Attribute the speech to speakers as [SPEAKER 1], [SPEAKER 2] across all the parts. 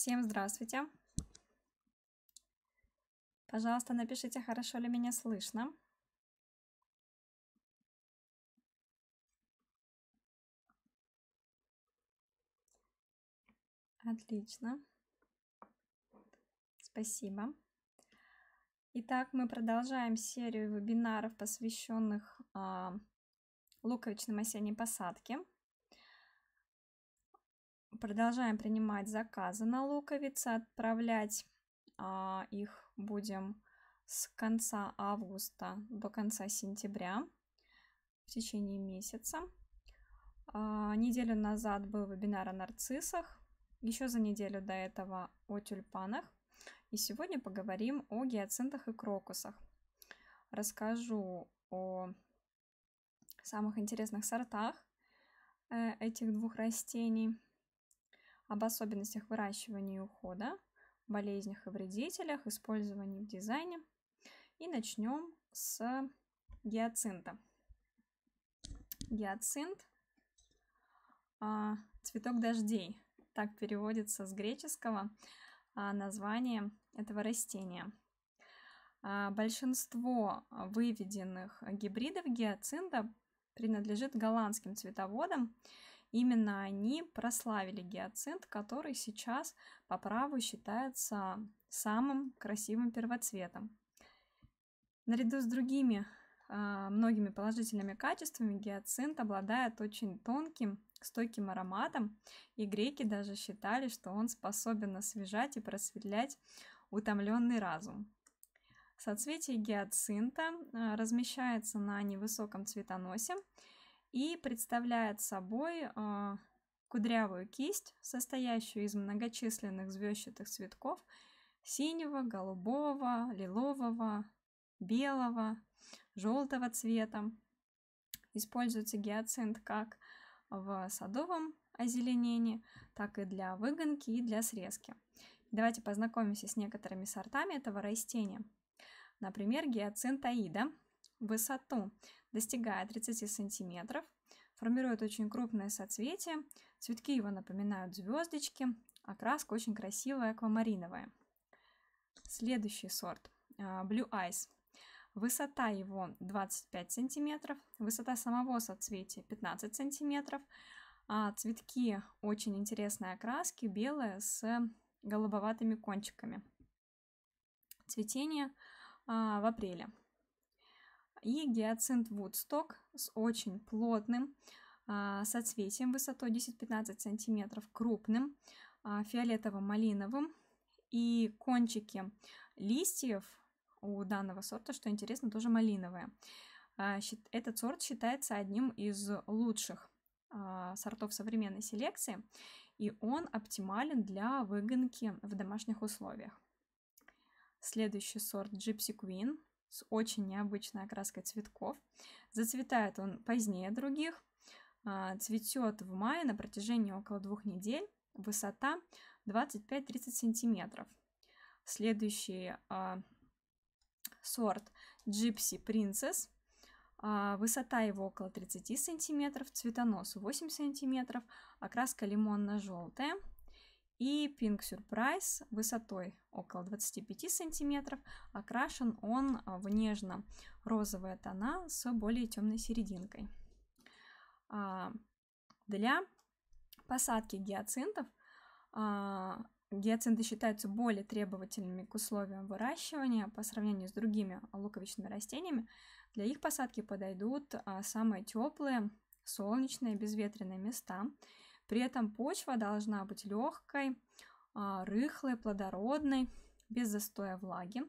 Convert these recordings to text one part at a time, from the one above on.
[SPEAKER 1] Всем здравствуйте. Пожалуйста, напишите, хорошо ли меня слышно. Отлично. Спасибо. Итак, мы продолжаем серию вебинаров, посвященных э, луковичным осенней посадке. Продолжаем принимать заказы на луковицы, отправлять а, их будем с конца августа до конца сентября в течение месяца. А, неделю назад был вебинар о нарциссах, еще за неделю до этого о тюльпанах. И сегодня поговорим о гиацинтах и крокусах. Расскажу о самых интересных сортах э, этих двух растений – об особенностях выращивания и ухода, болезнях и вредителях, использовании в дизайне. И начнем с гиацинта. Гиацинт а, – цветок дождей. Так переводится с греческого а, название этого растения. А, большинство выведенных гибридов гиацинта принадлежит голландским цветоводам, Именно они прославили гиацинт, который сейчас по праву считается самым красивым первоцветом. Наряду с другими а, многими положительными качествами гиацинт обладает очень тонким, стойким ароматом, и греки даже считали, что он способен освежать и просветлять утомленный разум. Соцветие гиацинта а, размещается на невысоком цветоносе и представляет собой а, кудрявую кисть, состоящую из многочисленных звездчатых цветков синего, голубого, лилового, белого, желтого цвета. Используется гиацинт как в садовом озеленении, так и для выгонки и для срезки. Давайте познакомимся с некоторыми сортами этого растения. Например, гиацинт аида – высоту, достигая 30 сантиметров, формирует очень крупное соцветие, цветки его напоминают звездочки, окраска а очень красивая, аквамариновая. Следующий сорт а, Blue Ice. Высота его 25 сантиметров, высота самого соцветия 15 сантиметров, а цветки очень интересной окраски, белые с голубоватыми кончиками. Цветение а, в апреле. И гиацинт Вудсток с очень плотным а, соцветием высотой 10-15 сантиметров, крупным, а, фиолетово-малиновым. И кончики листьев у данного сорта, что интересно, тоже малиновые. А, этот сорт считается одним из лучших сортов современной селекции, и он оптимален для выгонки в домашних условиях. Следующий сорт Gypsy Queen с очень необычной окраской цветков. Зацветает он позднее других. А, цветет в мае на протяжении около двух недель. Высота 25-30 сантиметров. Следующий а, сорт Gypsy Princess. А, высота его около 30 сантиметров, цветонос 8 сантиметров, окраска лимонно-желтая, и пинг сюрприз высотой около 25 сантиметров. Окрашен он а, в нежно-розовые тона с более темной серединкой. А, для посадки гиацинтов а, Гиацинты считаются более требовательными к условиям выращивания по сравнению с другими луковичными растениями. Для их посадки подойдут самые теплые, солнечные, безветренные места, при этом почва должна быть легкой, а, рыхлой, плодородной, без застоя влаги.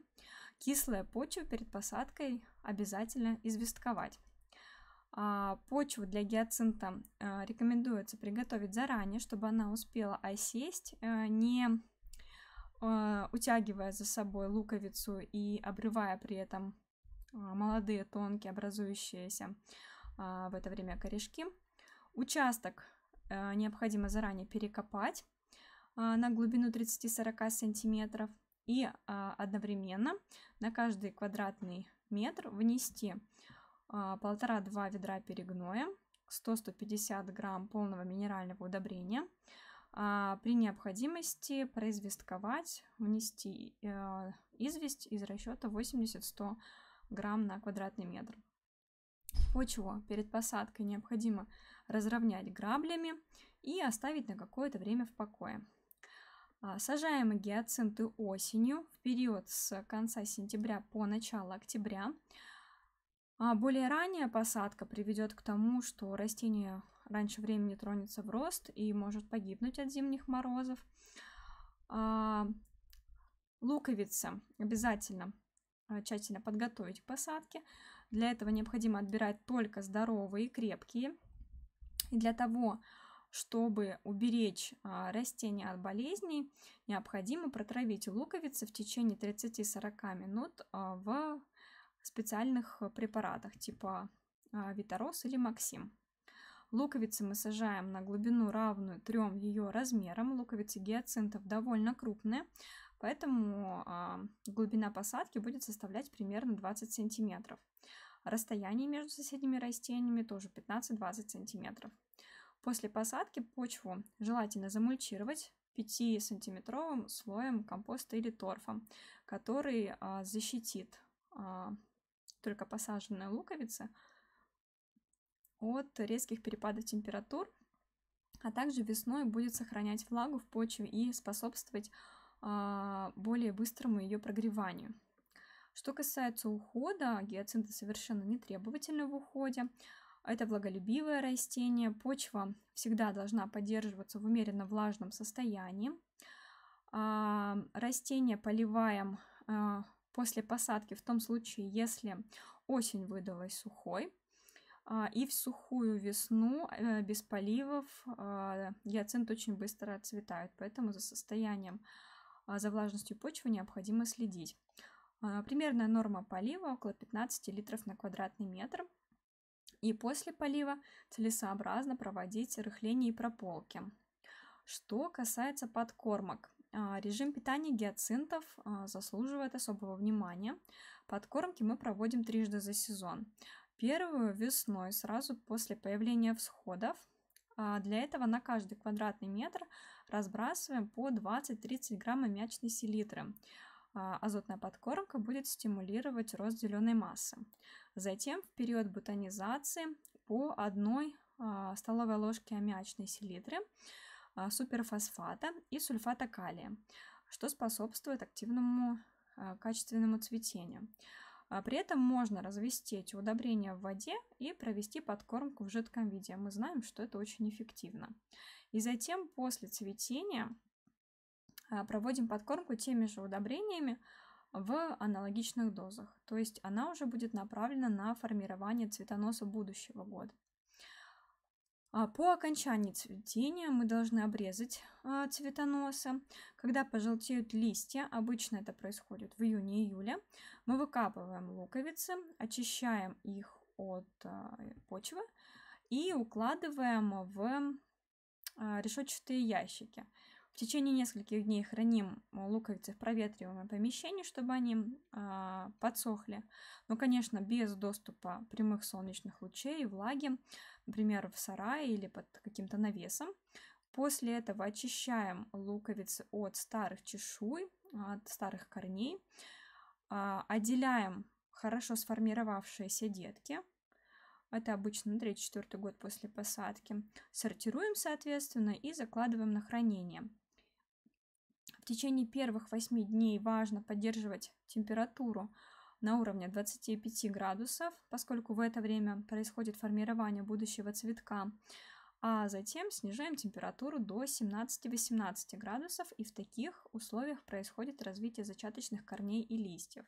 [SPEAKER 1] Кислая почва перед посадкой обязательно известковать. А, почву для гиацинта а, рекомендуется приготовить заранее, чтобы она успела осесть, э, не э, утягивая за собой луковицу и обрывая при этом молодые тонкие образующиеся в это время корешки. Участок Э, необходимо заранее перекопать э, на глубину 30-40 сантиметров и а, одновременно на каждый квадратный метр внести 1,5-2 а, ведра перегноя, 100-150 грамм полного минерального удобрения. А, при необходимости произвестковать, внести э, известь из расчета 80-100 грамм на квадратный метр. Почву перед посадкой необходимо разровнять граблями и оставить на какое-то время в покое. А, Сажаем гиацинты осенью в период с конца сентября по начало октября. А, более ранняя посадка приведет к тому, что растение раньше времени тронется в рост и может погибнуть от зимних морозов. А, луковица обязательно тщательно подготовить к посадке. Для этого необходимо отбирать только здоровые и крепкие и для того, чтобы уберечь а, растения от болезней, необходимо протравить луковицы в течение 30-40 минут а, в специальных препаратах типа а, Витарос или Максим. Луковицы мы сажаем на глубину, равную трем ее размерам. Луковицы гиацинтов довольно крупные, поэтому глубина посадки будет составлять примерно 20 сантиметров. Расстояние между соседними растениями тоже 15-20 сантиметров. После посадки почву желательно замульчировать 5-сантиметровым слоем компоста или торфа, который а, защитит а, только посаженные луковицы от резких перепадов температур, а также весной будет сохранять влагу в почве и способствовать а, более быстрому ее прогреванию. Что касается ухода, гиацинты совершенно не требовательны в уходе. Это влаголюбивое растение, почва всегда должна поддерживаться в умеренно влажном состоянии. А, растение поливаем а, после посадки в том случае, если осень выдалась сухой, а, и в сухую весну э, без поливов гиацинт очень быстро отцветает, поэтому за состоянием, за влажностью почвы необходимо следить. А, примерная норма полива около 15 литров на квадратный метр. И после полива целесообразно проводить рыхление и прополки. Что касается подкормок, а, режим питания гиацинтов а, заслуживает особого внимания. Подкормки мы проводим трижды за сезон. Первую весной, сразу после появления всходов. Для этого на каждый квадратный метр разбрасываем по 20-30 грамм аммиачной селитры. А, азотная подкормка будет стимулировать рост зеленой массы. Затем в период бутонизации по одной а, столовой ложке аммиачной селитры, а, суперфосфата и сульфата калия, что способствует активному качественному цветению. При этом можно развести эти удобрения в воде и провести подкормку в жидком виде. Мы знаем, что это очень эффективно. И затем после цветения а, проводим подкормку теми же удобрениями в аналогичных дозах. То есть она уже будет направлена на формирование цветоноса будущего года. А, по окончании цветения мы должны обрезать а, цветоносы. Когда пожелтеют листья, обычно это происходит в июне-июле, мы выкапываем луковицы, очищаем их от почвы и укладываем в решетчатые ящики. В течение нескольких дней храним э, луковицы в проветриваемом помещении, чтобы они э, подсохли. Но, конечно, без доступа прямых солнечных лучей, влаги, например, в сарае или под каким-то навесом. После этого очищаем луковицы от старых чешуй, от старых корней, э, отделяем хорошо сформировавшиеся детки – это обычно 3-4 год после посадки, сортируем, соответственно, и закладываем на хранение. В течение первых 8 дней важно поддерживать температуру на уровне 25 градусов, поскольку в это время происходит формирование будущего цветка. А затем снижаем температуру до 17-18 градусов, и в таких условиях происходит развитие зачаточных корней и листьев.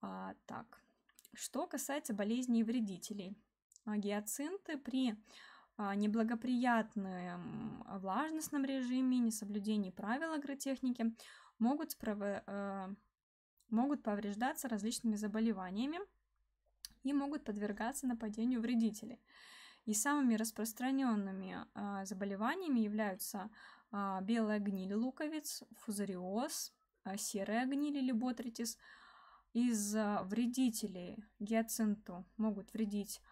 [SPEAKER 1] А, так, что касается болезней и вредителей. Гиацинты при а, неблагоприятном а, влажностном режиме, несоблюдении правил агротехники могут, справо... А, могут повреждаться различными заболеваниями и могут подвергаться нападению вредителей. И самыми распространенными а, заболеваниями являются а, белая гниль луковиц, фузариоз, а, серая гниль или ботритис. Из вредителей гиацинту могут вредить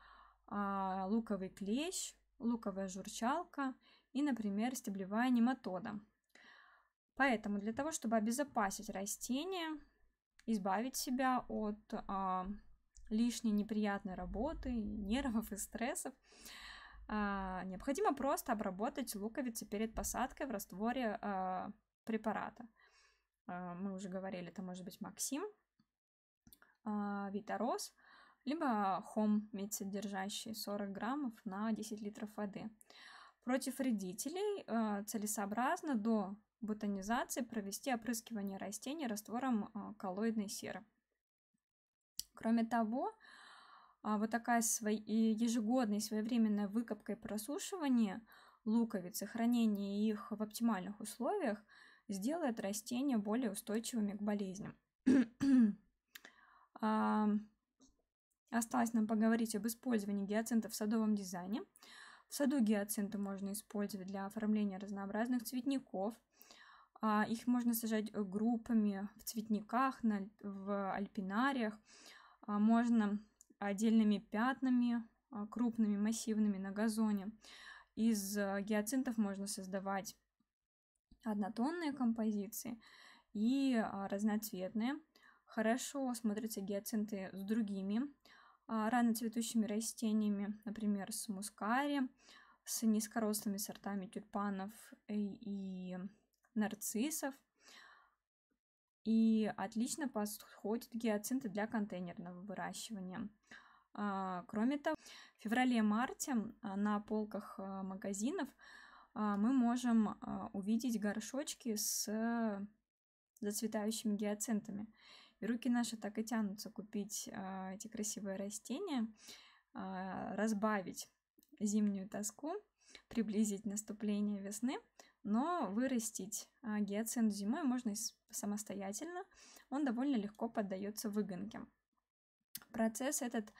[SPEAKER 1] луковый клещ, луковая журчалка и, например, стеблевая нематода. Поэтому для того, чтобы обезопасить растение, избавить себя от а, лишней неприятной работы, нервов и стрессов, а, необходимо просто обработать луковицы перед посадкой в растворе а, препарата. А, мы уже говорили, это может быть Максим, а, Витарос, либо хом медь содержащий 40 граммов на 10 литров воды. Против вредителей э, целесообразно до бутонизации провести опрыскивание растений раствором э, коллоидной серы. Кроме того, а, вот такая ежегодная своевременная выкопка и просушивание луковиц и хранение их в оптимальных условиях сделает растения более устойчивыми к болезням. А, Осталось нам поговорить об использовании гиацинта в садовом дизайне. В саду гиацинты можно использовать для оформления разнообразных цветников. А, их можно сажать группами в цветниках, в альпинариях. А, можно отдельными пятнами, а, крупными, массивными на газоне. Из э, гиацинтов можно создавать однотонные композиции и разноцветные. Хорошо смотрятся гиацинты с другими а, рано цветущими растениями, например, с мускари, с низкорослыми сортами тюльпанов и нарциссов. И отлично подходят гиацинты для контейнерного выращивания. А, кроме того, в феврале-марте а, на полках магазинов мы можем увидеть горшочки с э, зацветающими гиацинтами. Руки наши так и тянутся купить а, эти красивые растения, а, разбавить зимнюю тоску, приблизить наступление весны, но вырастить а, гиацинт зимой можно самостоятельно. Он довольно легко поддается выгонке. Процесс этот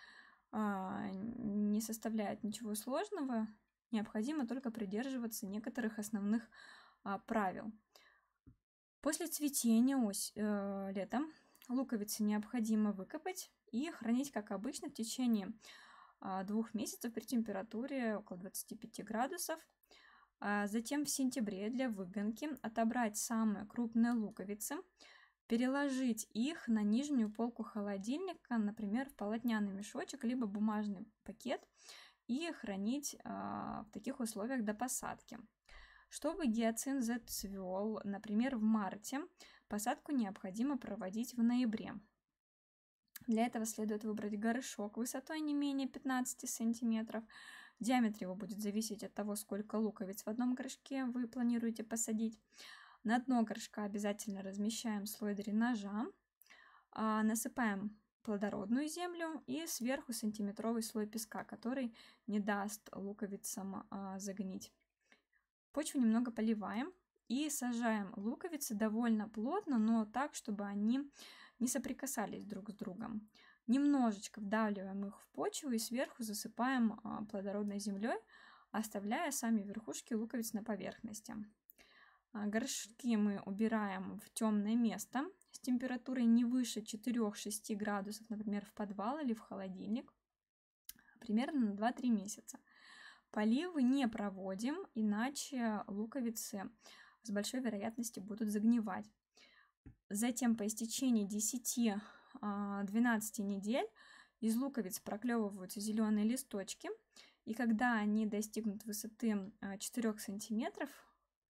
[SPEAKER 1] а, не составляет ничего сложного, необходимо только придерживаться некоторых основных а, правил. После цветения ось, э, летом Луковицы необходимо выкопать и хранить, как обычно, в течение а, двух месяцев при температуре около 25 градусов. А затем в сентябре для выгонки отобрать самые крупные луковицы, переложить их на нижнюю полку холодильника, например, в полотняный мешочек либо бумажный пакет и хранить а, в таких условиях до посадки. Чтобы гиацинт зацвел, например, в марте, Посадку необходимо проводить в ноябре. Для этого следует выбрать горшок высотой не менее 15 сантиметров. Диаметр его будет зависеть от того, сколько луковиц в одном горшке вы планируете посадить. На дно горшка обязательно размещаем слой дренажа, а, насыпаем плодородную землю и сверху сантиметровый слой песка, который не даст луковицам а, загнить. Почву немного поливаем, и сажаем луковицы довольно плотно, но так, чтобы они не соприкасались друг с другом. Немножечко вдавливаем их в почву и сверху засыпаем а, плодородной землей, оставляя сами верхушки луковиц на поверхности. А, горшки мы убираем в темное место с температурой не выше 4-6 градусов, например, в подвал или в холодильник, примерно на 2-3 месяца. Поливы не проводим, иначе луковицы с большой вероятностью будут загнивать. Затем по истечении 10-12 а, недель из луковиц проклевываются зеленые листочки, и когда они достигнут высоты 4 а, см,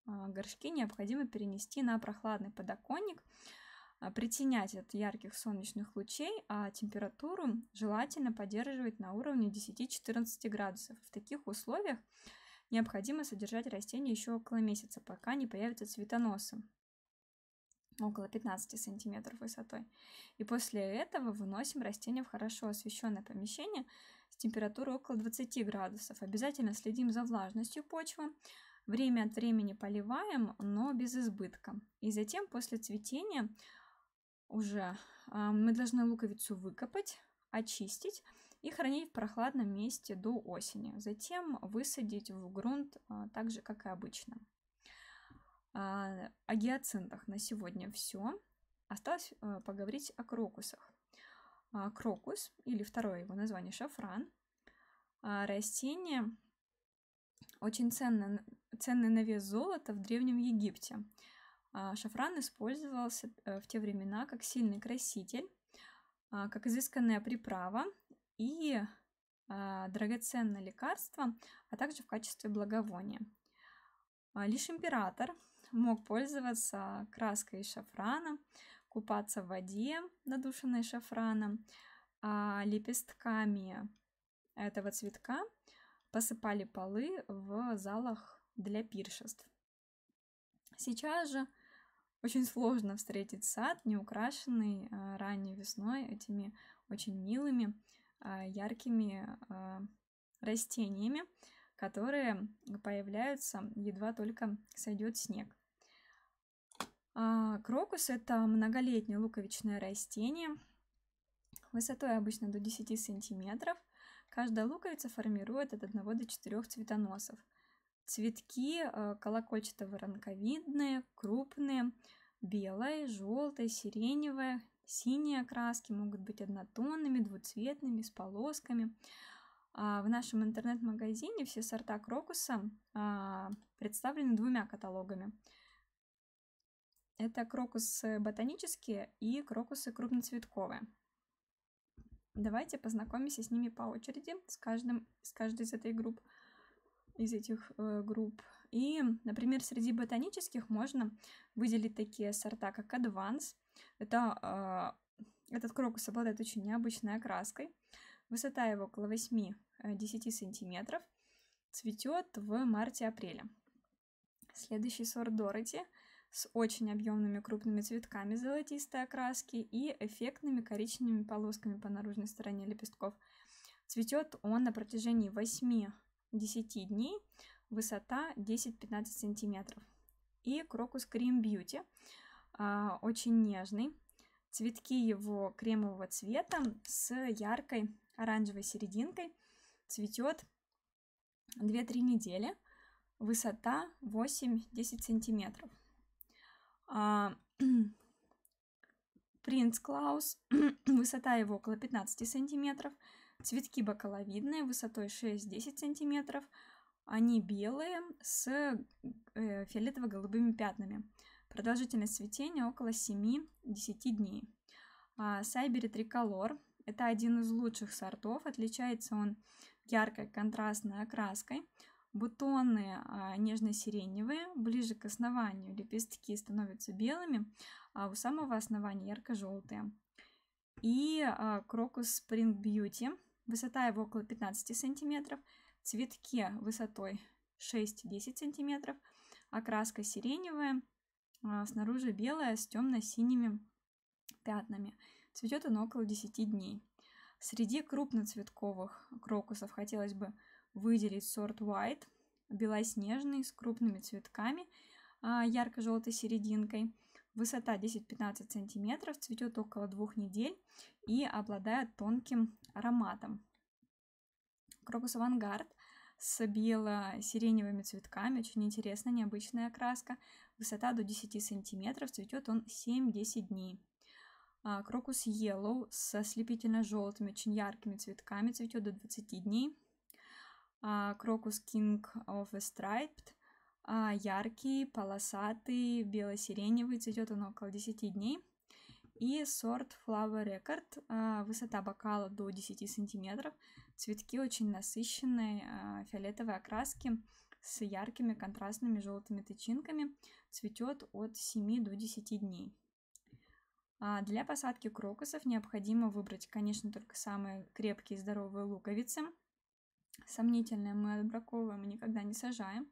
[SPEAKER 1] а, горшки необходимо перенести на прохладный подоконник, притенять от ярких солнечных лучей, а температуру желательно поддерживать на уровне 10-14 градусов. В таких условиях Необходимо содержать растение еще около месяца, пока не появятся цветоносы около 15 сантиметров высотой. И после этого выносим растение в хорошо освещенное помещение с температурой около 20 градусов. Обязательно следим за влажностью почвы, время от времени поливаем, но без избытка. И затем после цветения уже а, мы должны луковицу выкопать, очистить и хранить в прохладном месте до осени. Затем высадить в грунт а, так же, как и обычно. А, о гиацинтах на сегодня все. Осталось э, поговорить о крокусах. А, крокус, или второе его название шафран, растение очень ценное, ценное на вес золота в Древнем Египте. Шафран использовался э, в те времена как сильный краситель, как изысканная приправа, и а, драгоценное лекарство, а также в качестве благовония. А, лишь император мог пользоваться краской из шафрана, купаться в воде, надушенной шафраном, а лепестками этого цветка посыпали полы в залах для пиршеств. Сейчас же очень сложно встретить сад, не украшенный а, ранней весной этими очень милыми а, яркими а, растениями, которые появляются едва только сойдет снег. А, крокус – это многолетнее луковичное растение, высотой обычно до 10 сантиметров. Каждая луковица формирует от 1 до 4 цветоносов. Цветки колокольчато-воронковидные, крупные, белые, желтые, сиреневые. Синие окраски могут быть однотонными, двуцветными, с полосками. А, в нашем интернет-магазине все сорта крокуса а, представлены двумя каталогами. Это крокусы ботанические и крокусы крупноцветковые. Давайте познакомимся с ними по очереди, с, каждым, с каждой из этой групп, из этих э, групп. И, например, среди ботанических можно выделить такие сорта, как Advance, это, а, этот крокус обладает очень необычной окраской. Высота его около 8-10 э, сантиметров. Цветет в марте-апреле. Следующий сорт Дороти с очень объемными крупными цветками золотистой окраски и эффектными коричневыми полосками по наружной стороне лепестков. Цветет он на протяжении 8-10 дней, высота 10-15 сантиметров. И крокус Cream Beauty а, очень нежный. Цветки его кремового цвета с яркой оранжевой серединкой. Цветет 2-3 недели. Высота 8-10 сантиметров. А, Принц Клаус, высота его около 15 сантиметров. Цветки бакаловидные, высотой 6-10 сантиметров. Они белые с э, фиолетово-голубыми пятнами. Продолжительность цветения около 7-10 дней. А, Сайбери триколор – это один из лучших сортов. Отличается он яркой контрастной окраской. Бутоны а, нежно-сиреневые, ближе к основанию лепестки становятся белыми, а у самого основания ярко-желтые. И крокус а, Spring Beauty. Высота его около 15 сантиметров. Цветки высотой 6-10 сантиметров. Окраска сиреневая а, снаружи белая с темно-синими пятнами. Цветет он около 10 дней. Среди крупноцветковых крокусов хотелось бы выделить сорт White, белоснежный, с крупными цветками, а, ярко-желтой серединкой. Высота 10-15 см, цветет около двух недель и обладает тонким ароматом. Крокус Авангард с бело-сиреневыми цветками. Очень интересная, необычная окраска. Высота до 10 сантиметров. Цветет он 7-10 дней. А, крокус Yellow со ослепительно-желтыми, очень яркими цветками. Цветет до 20 дней. А, крокус King of the Striped. А, яркий, полосатый, бело-сиреневый. Цветет он около 10 дней и сорт Flower Record. Высота бокала до 10 сантиметров. Цветки очень насыщенные, а, фиолетовой окраски с яркими контрастными желтыми тычинками. Цветет от 7 до 10 дней. А, для посадки крокусов необходимо выбрать, конечно, только самые крепкие и здоровые луковицы. Сомнительные мы отбраковываем и никогда не сажаем.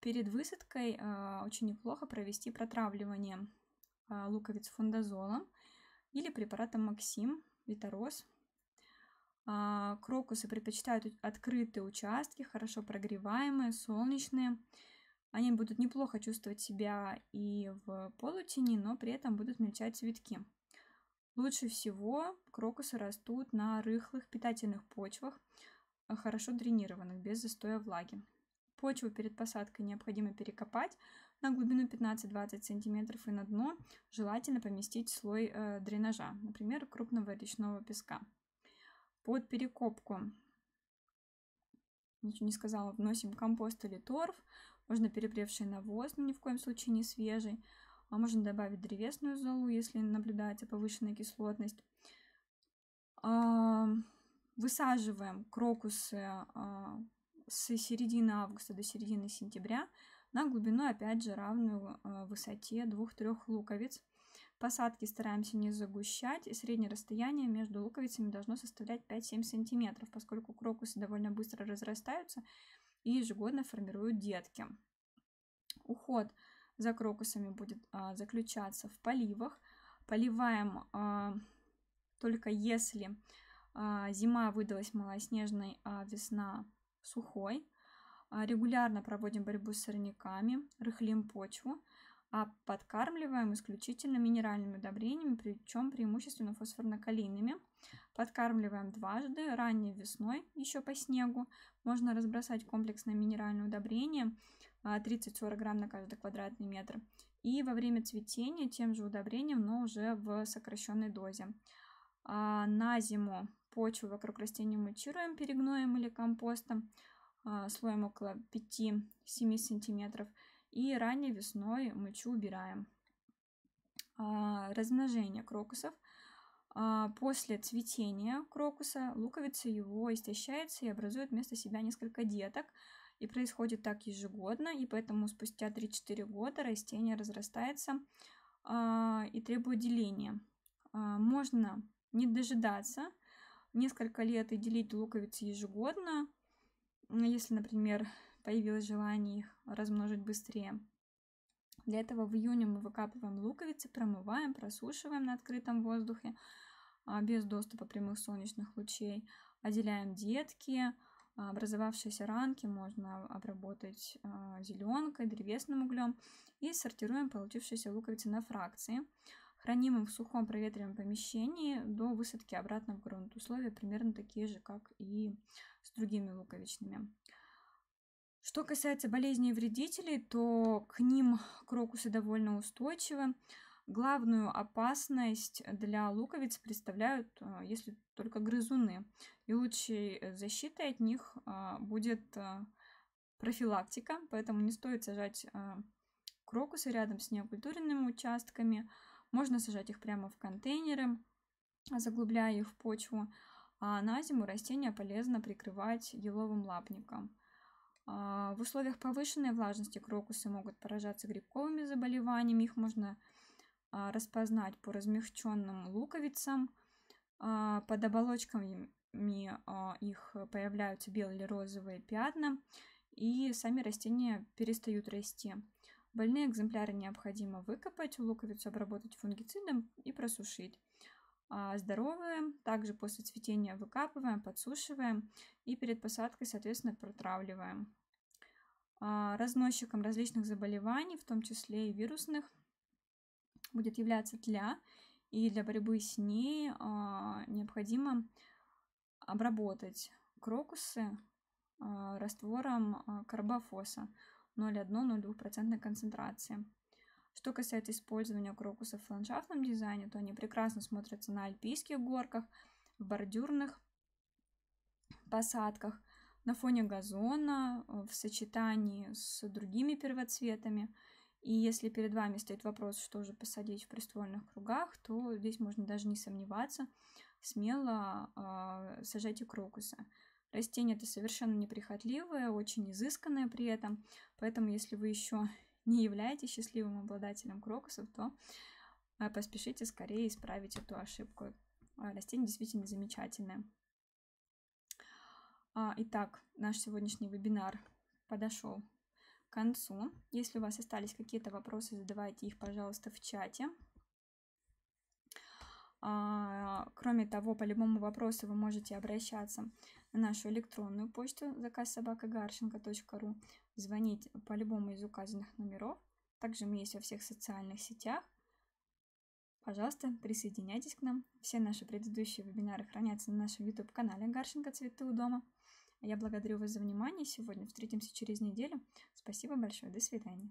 [SPEAKER 1] Перед высадкой а, очень неплохо провести протравливание луковиц фундазолом или препаратом Максим, Витарос, а, крокусы предпочитают открытые участки, хорошо прогреваемые, солнечные. Они будут неплохо чувствовать себя и в полутени, но при этом будут мельчать цветки. Лучше всего крокусы растут на рыхлых питательных почвах, а, хорошо дренированных, без застоя влаги. Почву перед посадкой необходимо перекопать на глубину 15-20 см и на дно желательно поместить слой э, дренажа, например, крупного речного песка под перекопку. Ничего не сказала. Вносим компост или торф. Можно перепревший навоз, но ни в коем случае не свежий. А можно добавить древесную золу, если наблюдается а повышенная кислотность. А, высаживаем крокусы а, с середины августа до середины сентября на глубину, опять же, равную высоте 2-3 луковиц. Посадки стараемся не загущать, и среднее расстояние между луковицами должно составлять 5-7 см, поскольку крокусы довольно быстро разрастаются и ежегодно формируют детки. Уход за крокусами будет а, заключаться в поливах. Поливаем а, только если а, зима выдалась малоснежной, а весна сухой. А, регулярно проводим борьбу с сорняками, рыхлим почву а подкармливаем исключительно минеральными удобрениями, причем преимущественно фосфорно-калийными. Подкармливаем дважды, ранней весной, еще по снегу. Можно разбросать комплексное минеральное удобрение 30-40 а, грамм на каждый квадратный метр. И во время цветения тем же удобрением, но уже в сокращенной дозе. А, на зиму почву вокруг растения мульчируем перегноем или компостом а, слоем около 5-7 сантиметров. И ранней весной мочу убираем. А, размножение крокусов. А, после цветения крокуса луковица его истощается и образует вместо себя несколько деток. И происходит так ежегодно, и поэтому спустя 3-4 года растение разрастается а, и требует деления. Можно не дожидаться несколько лет и делить луковицы ежегодно. Если, например, появилось желание их размножить быстрее. Для этого в июне мы выкапываем луковицы, промываем, просушиваем на открытом воздухе, а, без доступа прямых солнечных лучей, отделяем детки, а, образовавшиеся ранки можно обработать а, зеленкой, древесным углем и сортируем получившиеся луковицы на фракции. Храним их в сухом проветриваемом помещении до высадки обратно в грунт. Условия примерно такие же, как и с другими луковичными. Что касается болезней и вредителей, то к ним крокусы довольно устойчивы. Главную опасность для луковиц представляют, э, если только грызуны. И лучшей э, защитой от них а, будет э, профилактика, поэтому не стоит сажать крокусы рядом с неокультуренными участками. Можно сажать их прямо в контейнеры, заглубляя их в почву. А на зиму растения полезно прикрывать еловым лапником. А, в условиях повышенной влажности крокусы могут поражаться грибковыми заболеваниями. Их можно а, распознать по размягченным луковицам. А, под оболочками их появляются белые или розовые пятна, и сами растения перестают расти. Больные экземпляры необходимо выкопать, луковицу обработать фунгицидом и просушить. А, здоровые. Также после цветения выкапываем, подсушиваем и перед посадкой, соответственно, протравливаем. А, разносчиком различных заболеваний, в том числе и вирусных, будет являться тля. И для борьбы с ней а, необходимо обработать крокусы раствором карбофоса 0,1-0,2% концентрации. Что касается использования крокусов в ландшафтном дизайне, то они прекрасно смотрятся на альпийских горках, в бордюрных посадках, на фоне газона, э, в сочетании с другими первоцветами. И если перед вами стоит вопрос, что же посадить в приствольных кругах, то здесь можно даже не сомневаться, смело э, сажайте крокусы. Растение это совершенно неприхотливое, очень изысканное при этом, поэтому если вы еще не являетесь счастливым обладателем крокусов, то э, поспешите скорее исправить эту ошибку. Э, растение действительно замечательное. А, итак, наш сегодняшний вебинар подошел к концу. Если у вас остались какие-то вопросы, задавайте их, пожалуйста, в чате. А, кроме того, по любому вопросу вы можете обращаться на нашу электронную почту заказ собакагарченко.ру, звонить по любому из указанных номеров. Также мы есть во всех социальных сетях. Пожалуйста, присоединяйтесь к нам. Все наши предыдущие вебинары хранятся на нашем YouTube-канале Гарченко Цветы у дома. Я благодарю вас за внимание. Сегодня встретимся через неделю. Спасибо большое. До свидания.